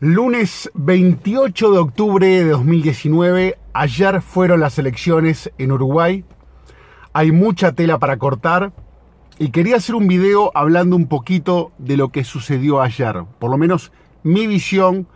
Lunes 28 de octubre de 2019, ayer fueron las elecciones en Uruguay. Hay mucha tela para cortar y quería hacer un video hablando un poquito de lo que sucedió ayer, por lo menos mi visión,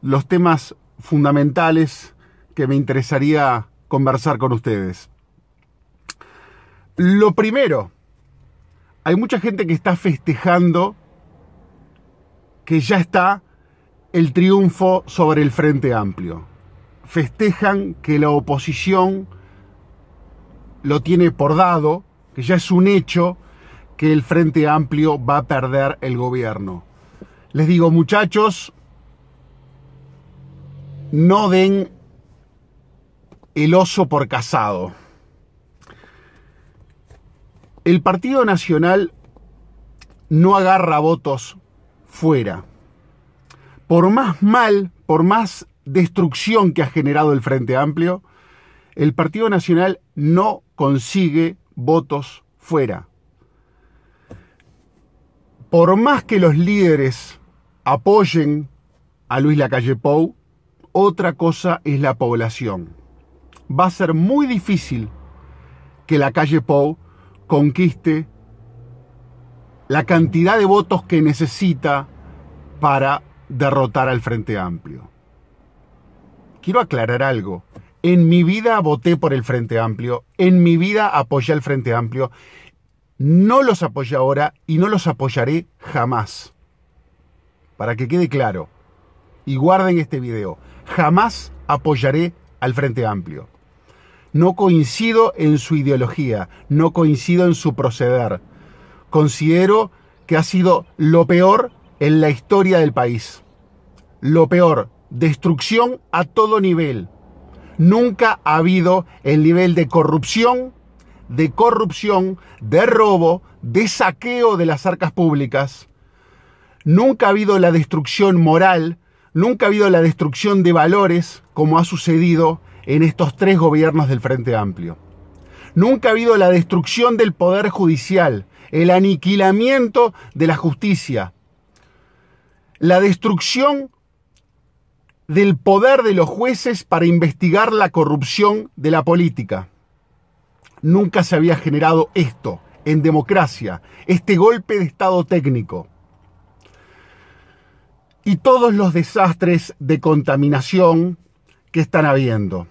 los temas fundamentales que me interesaría conversar con ustedes. Lo primero, hay mucha gente que está festejando que ya está el triunfo sobre el Frente Amplio. Festejan que la oposición lo tiene por dado, que ya es un hecho que el Frente Amplio va a perder el gobierno. Les digo, muchachos, no den el oso por casado. El Partido Nacional no agarra votos fuera por más mal, por más destrucción que ha generado el Frente Amplio, el Partido Nacional no consigue votos fuera. Por más que los líderes apoyen a Luis Lacalle Pou, otra cosa es la población. Va a ser muy difícil que Lacalle Pou conquiste la cantidad de votos que necesita para derrotar al Frente Amplio. Quiero aclarar algo. En mi vida voté por el Frente Amplio, en mi vida apoyé al Frente Amplio, no los apoyo ahora y no los apoyaré jamás. Para que quede claro, y guarden este video, jamás apoyaré al Frente Amplio. No coincido en su ideología, no coincido en su proceder. Considero que ha sido lo peor en la historia del país. Lo peor, destrucción a todo nivel. Nunca ha habido el nivel de corrupción, de corrupción, de robo, de saqueo de las arcas públicas. Nunca ha habido la destrucción moral, nunca ha habido la destrucción de valores como ha sucedido en estos tres gobiernos del Frente Amplio. Nunca ha habido la destrucción del poder judicial, el aniquilamiento de la justicia, la destrucción del poder de los jueces para investigar la corrupción de la política. Nunca se había generado esto en democracia, este golpe de Estado técnico. Y todos los desastres de contaminación que están habiendo.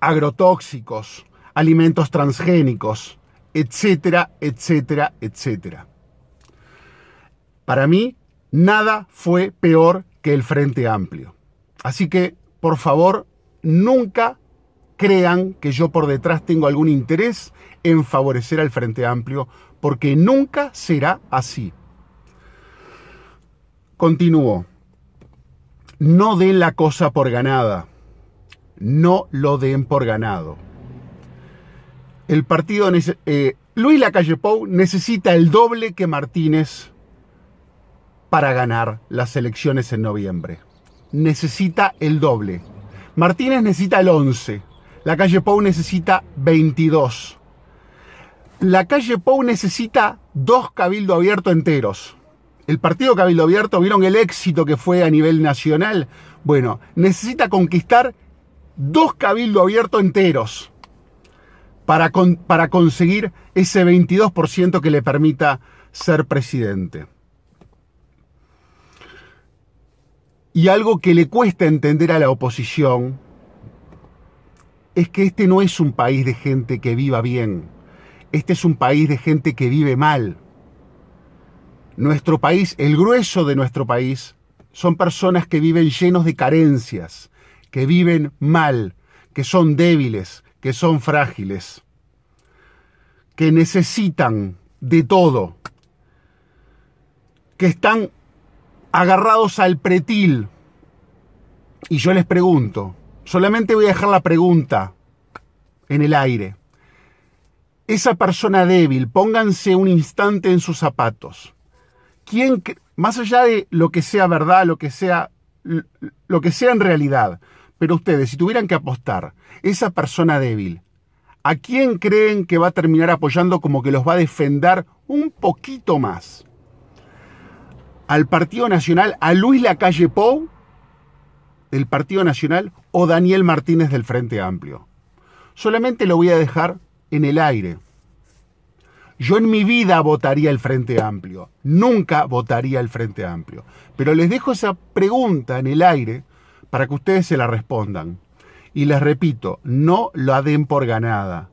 Agrotóxicos, alimentos transgénicos, etcétera, etcétera, etcétera. Para mí, Nada fue peor que el Frente Amplio. Así que, por favor, nunca crean que yo por detrás tengo algún interés en favorecer al Frente Amplio, porque nunca será así. Continúo. No den la cosa por ganada. No lo den por ganado. El partido... Eh, Luis Lacalle Pou necesita el doble que Martínez para ganar las elecciones en noviembre. Necesita el doble. Martínez necesita el 11. La calle Pou necesita 22. La calle Pou necesita dos cabildo abierto enteros. El partido cabildo abierto, ¿vieron el éxito que fue a nivel nacional? Bueno, necesita conquistar dos cabildo abierto enteros para, para conseguir ese 22% que le permita ser presidente. Y algo que le cuesta entender a la oposición es que este no es un país de gente que viva bien, este es un país de gente que vive mal. Nuestro país, el grueso de nuestro país, son personas que viven llenos de carencias, que viven mal, que son débiles, que son frágiles, que necesitan de todo, que están agarrados al pretil. Y yo les pregunto, solamente voy a dejar la pregunta en el aire. Esa persona débil, pónganse un instante en sus zapatos. ¿Quién, más allá de lo que sea verdad, lo que sea, lo que sea en realidad, pero ustedes, si tuvieran que apostar, esa persona débil, ¿a quién creen que va a terminar apoyando como que los va a defender un poquito más? al Partido Nacional, a Luis Lacalle Pou del Partido Nacional o Daniel Martínez del Frente Amplio. Solamente lo voy a dejar en el aire. Yo en mi vida votaría el Frente Amplio, nunca votaría el Frente Amplio. Pero les dejo esa pregunta en el aire para que ustedes se la respondan. Y les repito, no lo den por ganada.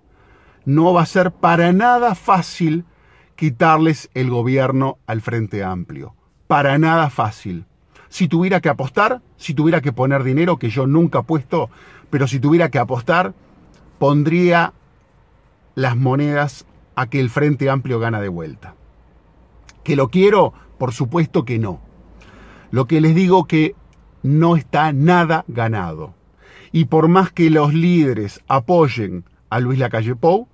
No va a ser para nada fácil quitarles el gobierno al Frente Amplio para nada fácil. Si tuviera que apostar, si tuviera que poner dinero, que yo nunca apuesto, pero si tuviera que apostar, pondría las monedas a que el Frente Amplio gana de vuelta. ¿Que lo quiero? Por supuesto que no. Lo que les digo que no está nada ganado. Y por más que los líderes apoyen a Luis Lacalle Pou,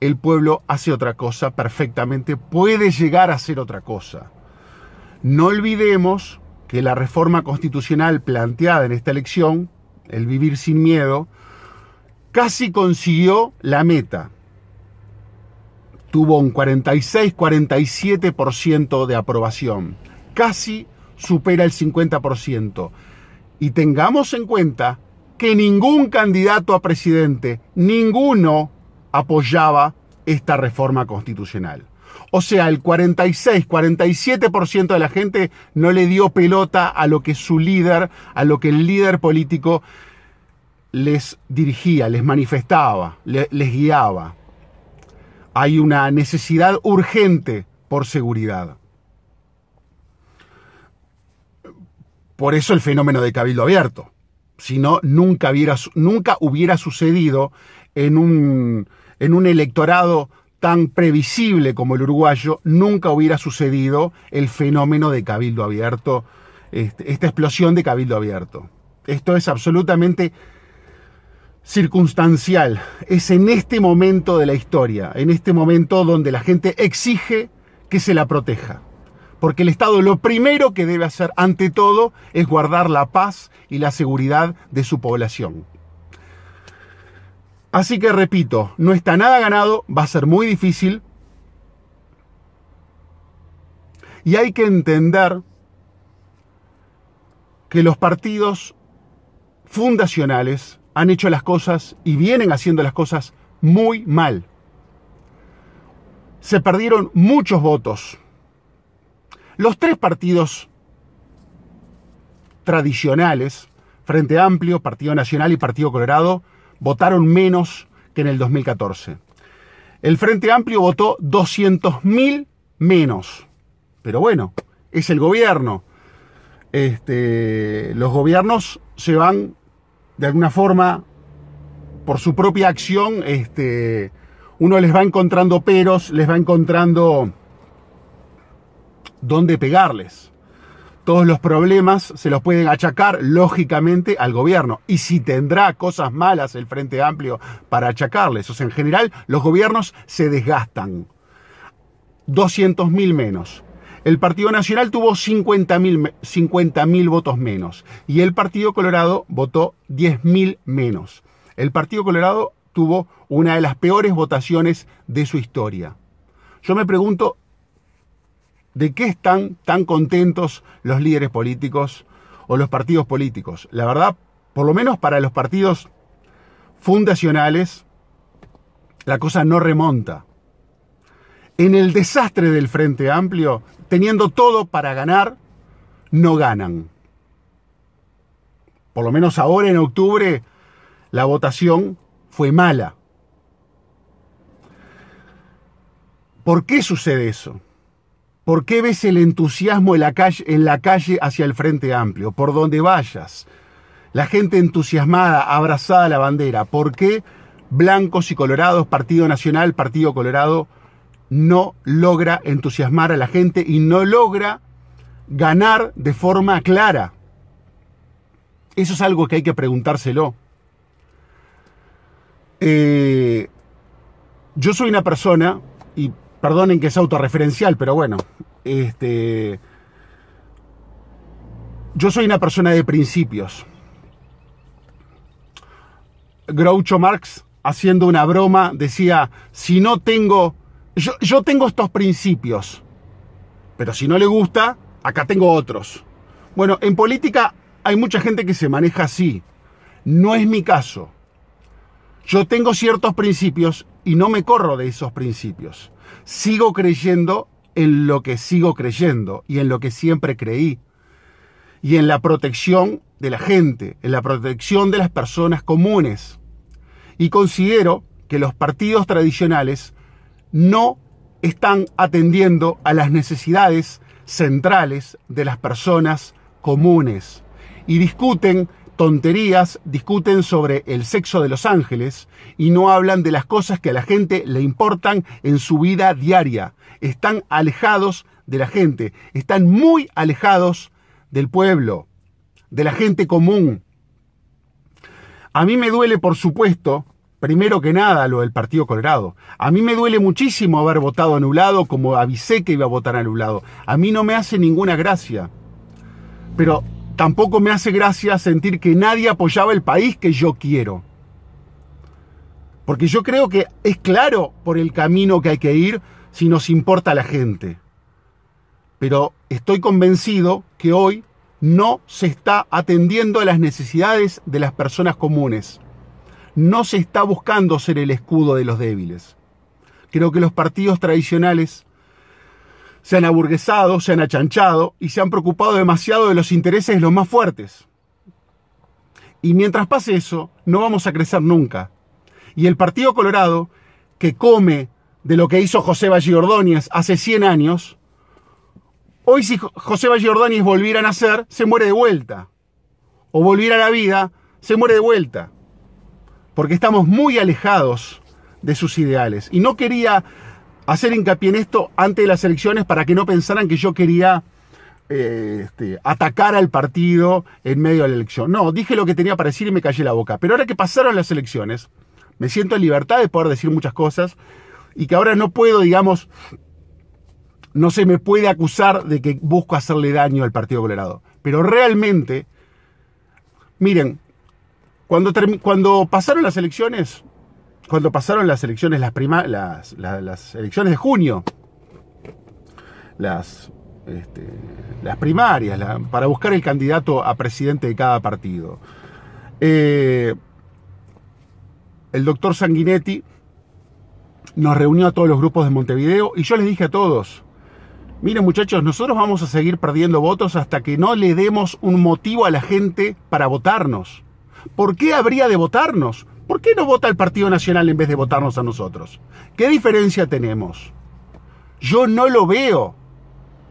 el pueblo hace otra cosa perfectamente, puede llegar a hacer otra cosa. No olvidemos que la reforma constitucional planteada en esta elección, el vivir sin miedo, casi consiguió la meta. Tuvo un 46-47% de aprobación. Casi supera el 50%. Y tengamos en cuenta que ningún candidato a presidente, ninguno, apoyaba esta reforma constitucional. O sea, el 46, 47% de la gente no le dio pelota a lo que su líder, a lo que el líder político les dirigía, les manifestaba, les guiaba. Hay una necesidad urgente por seguridad. Por eso el fenómeno de cabildo abierto. Si no, nunca, hubiera, nunca hubiera sucedido en un, en un electorado tan previsible como el uruguayo, nunca hubiera sucedido el fenómeno de cabildo abierto, este, esta explosión de cabildo abierto. Esto es absolutamente circunstancial, es en este momento de la historia, en este momento donde la gente exige que se la proteja. Porque el Estado lo primero que debe hacer ante todo es guardar la paz y la seguridad de su población. Así que repito, no está nada ganado, va a ser muy difícil. Y hay que entender que los partidos fundacionales han hecho las cosas y vienen haciendo las cosas muy mal. Se perdieron muchos votos. Los tres partidos tradicionales, Frente Amplio, Partido Nacional y Partido Colorado, votaron menos que en el 2014. El Frente Amplio votó 200.000 menos. Pero bueno, es el gobierno. Este, los gobiernos se van, de alguna forma, por su propia acción, este, uno les va encontrando peros, les va encontrando dónde pegarles todos los problemas se los pueden achacar lógicamente al gobierno. Y si tendrá cosas malas el Frente Amplio para achacarles, o sea, en general los gobiernos se desgastan. 200.000 menos. El Partido Nacional tuvo 50.000 50 votos menos y el Partido Colorado votó 10.000 menos. El Partido Colorado tuvo una de las peores votaciones de su historia. Yo me pregunto de qué están tan contentos los líderes políticos o los partidos políticos. La verdad, por lo menos para los partidos fundacionales, la cosa no remonta. En el desastre del Frente Amplio, teniendo todo para ganar, no ganan. Por lo menos ahora en octubre, la votación fue mala. ¿Por qué sucede eso? ¿Por qué ves el entusiasmo en la, calle, hacia el Frente Amplio? Por donde vayas. La gente entusiasmada, abrazada a la bandera. ¿Por qué blancos y colorados, Partido Nacional, Partido Colorado, no logra entusiasmar a la gente y no logra ganar de forma clara? Eso es algo que hay que preguntárselo. Eh, yo soy una persona, y Perdonen que es autorreferencial, pero bueno. Este, yo soy una persona de principios. Groucho Marx, haciendo una broma, decía, si no tengo... yo tengo estos principios, pero si no le gusta, acá tengo otros. Bueno, en política hay mucha gente que se maneja así. No es mi caso. Yo tengo ciertos principios y no me corro de esos principios. Sigo creyendo en lo que sigo creyendo y en lo que siempre creí. Y en la protección de la gente, en la protección de las personas comunes. Y considero que los partidos tradicionales no están atendiendo a las necesidades centrales de las personas comunes y discuten tonterías, discuten sobre el sexo de los ángeles y no hablan de las cosas que a la gente le importan en su vida diaria. Están alejados de la gente, están muy alejados del pueblo, de la gente común. A mí me duele, por supuesto, primero que nada lo del Partido Colorado. A mí me duele muchísimo haber votado anulado como avisé que iba a votar anulado. A mí no me hace ninguna gracia. Pero Tampoco me hace gracia sentir que nadie apoyaba el país que yo quiero. Porque yo creo que es claro por el camino que hay que ir si nos importa la gente. Pero estoy convencido que hoy no se está atendiendo a las necesidades de las personas comunes. No se está buscando ser el escudo de los débiles. Creo que los partidos tradicionales se han aburguesado, se han achanchado y se han preocupado demasiado de los intereses de los más fuertes. Y mientras pase eso, no vamos a crecer nunca. Y el Partido Colorado, que come de lo que hizo José Valle hace 100 años, hoy si José Valle volviera a nacer, se muere de vuelta. O volviera a la vida, se muere de vuelta. Porque estamos muy alejados de sus ideales. Y no quería hacer hincapié en esto antes de las elecciones para que no pensaran que yo quería eh, este, atacar al partido en medio de la elección. No, dije lo que tenía para decir y me callé la boca. Pero ahora que pasaron las elecciones, me siento en libertad de poder decir muchas cosas y que ahora no puedo, digamos, no se me puede acusar de que busco hacerle daño al Partido Colorado. Pero realmente, miren, cuando, cuando pasaron las elecciones, cuando pasaron las elecciones, las, las, elecciones de junio, las, este, las primarias, para buscar el candidato a presidente de cada partido. Eh, el doctor Sanguinetti nos reunió a todos los grupos de Montevideo y yo les dije a todos, miren muchachos, nosotros vamos a seguir perdiendo votos hasta que no le demos un motivo a la gente para votarnos. ¿Por qué habría de votarnos? ¿Por qué no vota el Partido Nacional en vez de votarnos a nosotros? ¿Qué diferencia tenemos? Yo no lo veo.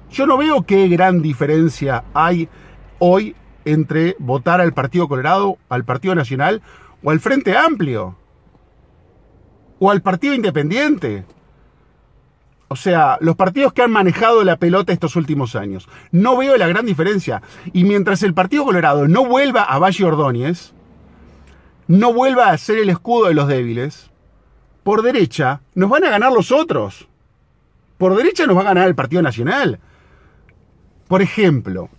Yo no veo qué gran diferencia hay hoy entre votar al Partido Colorado, al Partido Nacional o al Frente Amplio o al Partido Independiente. O sea, los partidos que han manejado la pelota estos últimos años. No veo la gran diferencia. Y mientras el Partido Colorado no vuelva a Valle Ordóñez, no vuelva a ser el escudo de los débiles, por derecha nos van a ganar los otros. Por derecha nos va a ganar el Partido Nacional. Por ejemplo,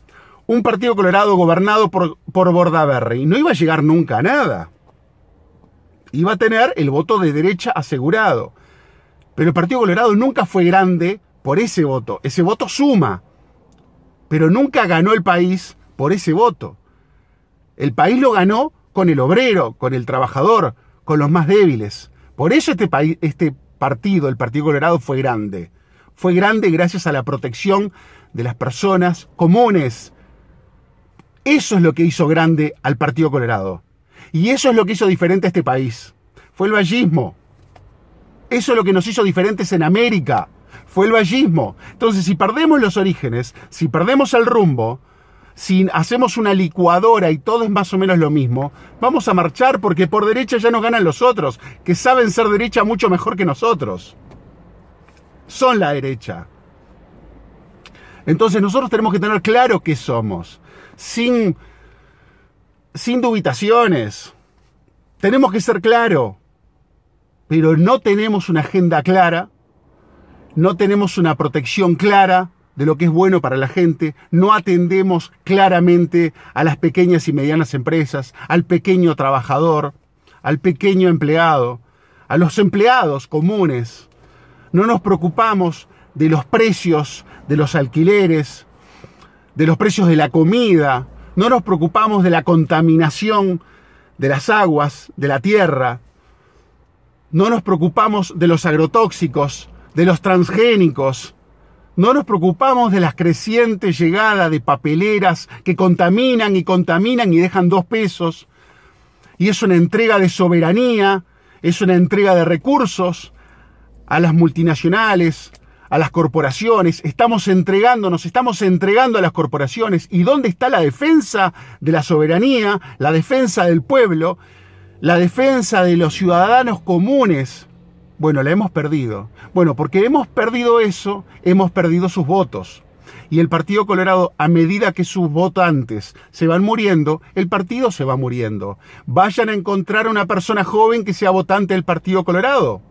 un Partido Colorado gobernado por, por Bordaberry no iba a llegar nunca a nada. Iba a tener el voto de derecha asegurado. Pero el Partido Colorado nunca fue grande por ese voto. Ese voto suma. Pero nunca ganó el país por ese voto. El país lo ganó con el obrero, con el trabajador, con los más débiles. Por eso este, este, partido, el Partido Colorado, fue grande. Fue grande gracias a la protección de las personas comunes. Eso es lo que hizo grande al Partido Colorado. Y eso es lo que hizo diferente a este país. Fue el vallismo. Eso es lo que nos hizo diferentes en América. Fue el vallismo. Entonces, si perdemos los orígenes, si perdemos el rumbo, si hacemos una licuadora y todo es más o menos lo mismo, vamos a marchar porque por derecha ya nos ganan los otros, que saben ser derecha mucho mejor que nosotros. Son la derecha. Entonces nosotros tenemos que tener claro qué somos, sin, sin dubitaciones. Tenemos que ser claro, pero no tenemos una agenda clara, no tenemos una protección clara, de lo que es bueno para la gente, no atendemos claramente a las pequeñas y medianas empresas, al pequeño trabajador, al pequeño empleado, a los empleados comunes. No nos preocupamos de los precios, de los alquileres, de los precios de la comida. No nos preocupamos de la contaminación de las aguas, de la tierra. No nos preocupamos de los agrotóxicos, de los transgénicos, no nos preocupamos de las crecientes llegada de papeleras que contaminan y contaminan y dejan dos pesos. Y es una entrega de soberanía, es una entrega de recursos a las multinacionales, a las corporaciones, estamos entregándonos, estamos entregando a las corporaciones. ¿Y dónde está la defensa de la soberanía, la defensa del pueblo, la defensa de los ciudadanos comunes? Bueno, la hemos perdido. Bueno, porque hemos perdido eso, hemos perdido sus votos. Y el Partido Colorado, a medida que sus votantes se van muriendo, el partido se va muriendo. Vayan a encontrar una persona joven que sea votante del Partido Colorado.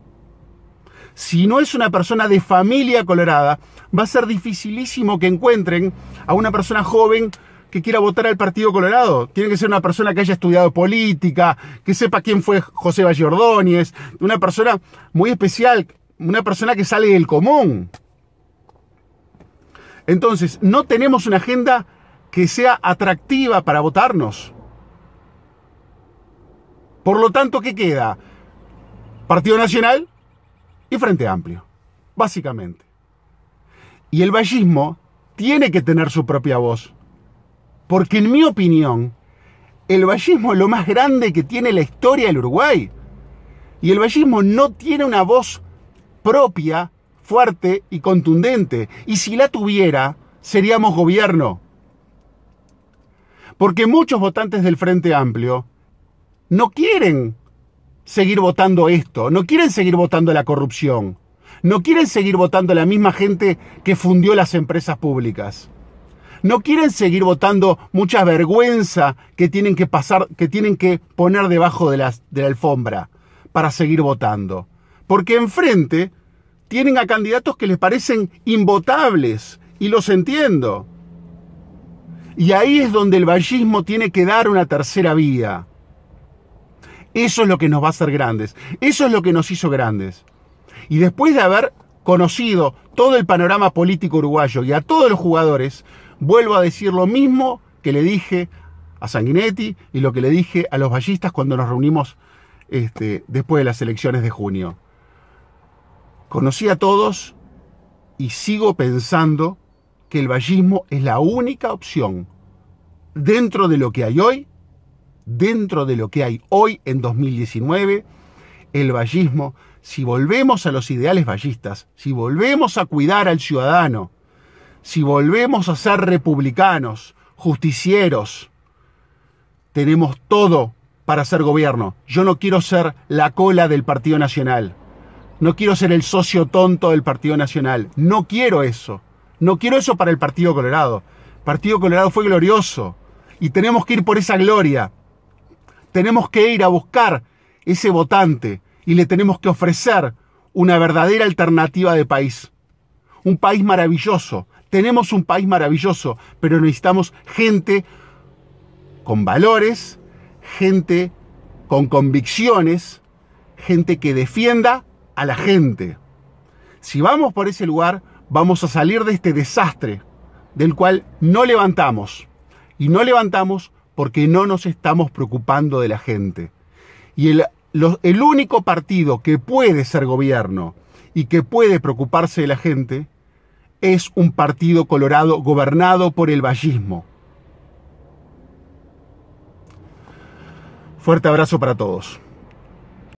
Si no es una persona de familia colorada, va a ser dificilísimo que encuentren a una persona joven que quiera votar al Partido Colorado. Tiene que ser una persona que haya estudiado política, que sepa quién fue José Vallordóñez, una persona muy especial, una persona que sale del común. Entonces, no tenemos una agenda que sea atractiva para votarnos. Por lo tanto, ¿qué queda? Partido Nacional y Frente Amplio, básicamente. Y el vallismo tiene que tener su propia voz. Porque en mi opinión, el vallismo es lo más grande que tiene la historia del Uruguay. Y el vallismo no tiene una voz propia, fuerte y contundente. Y si la tuviera, seríamos gobierno. Porque muchos votantes del Frente Amplio no quieren seguir votando esto, no quieren seguir votando la corrupción, no quieren seguir votando la misma gente que fundió las empresas públicas no quieren seguir votando mucha vergüenza que tienen que pasar, que tienen que poner debajo de, de la alfombra para seguir votando. Porque enfrente tienen a candidatos que les parecen invotables y los entiendo. Y ahí es donde el vallismo tiene que dar una tercera vía. Eso es lo que nos va a hacer grandes. Eso es lo que nos hizo grandes. Y después de haber conocido todo el panorama político uruguayo y a todos los jugadores, vuelvo a decir lo mismo que le dije a Sanguinetti y lo que le dije a los ballistas cuando nos reunimos este, después de las elecciones de junio. Conocí a todos y sigo pensando que el ballismo es la única opción dentro de lo que hay hoy, dentro de lo que hay hoy en 2019, el ballismo, si volvemos a los ideales ballistas, si volvemos a cuidar al ciudadano, si volvemos a ser republicanos, justicieros, tenemos todo para ser gobierno. Yo no quiero ser la cola del Partido Nacional. No quiero ser el socio tonto del Partido Nacional. No quiero eso. No quiero eso para el Partido Colorado. Partido Colorado fue glorioso. Y tenemos que ir por esa gloria. Tenemos que ir a buscar ese votante y le tenemos que ofrecer una verdadera alternativa de país. Un país maravilloso, tenemos un país maravilloso, pero necesitamos gente con valores, gente con convicciones, gente que defienda a la gente. Si vamos por ese lugar, vamos a salir de este desastre del cual no levantamos. Y no levantamos porque no nos estamos preocupando de la gente. Y el, único partido que puede ser gobierno y que puede preocuparse de la gente es un partido colorado gobernado por el vallismo. Fuerte abrazo para todos.